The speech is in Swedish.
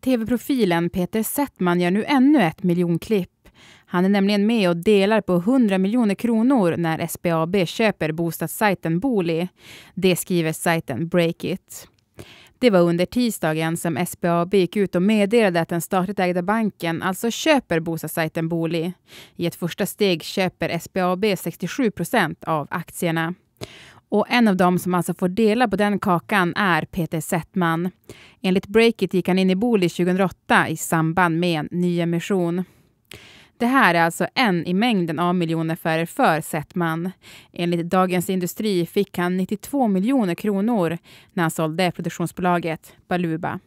Tv-profilen Peter Settman gör nu ännu ett miljonklipp. Han är nämligen med och delar på 100 miljoner kronor när SBAB köper bostadssajten Booli. Det skriver sajten Breakit. Det var under tisdagen som SBAB gick ut och meddelade att den statligt ägda banken alltså köper bostadssajten Booli. I ett första steg köper SBAB 67 procent av aktierna. Och en av dem som alltså får dela på den kakan är Peter Settman. Enligt Breakit gick han in i Booli 2008 i samband med en nyemission. Det här är alltså en i mängden av miljonaffärer för Settman. Enligt Dagens Industri fick han 92 miljoner kronor när han sålde produktionsbolaget Baluba.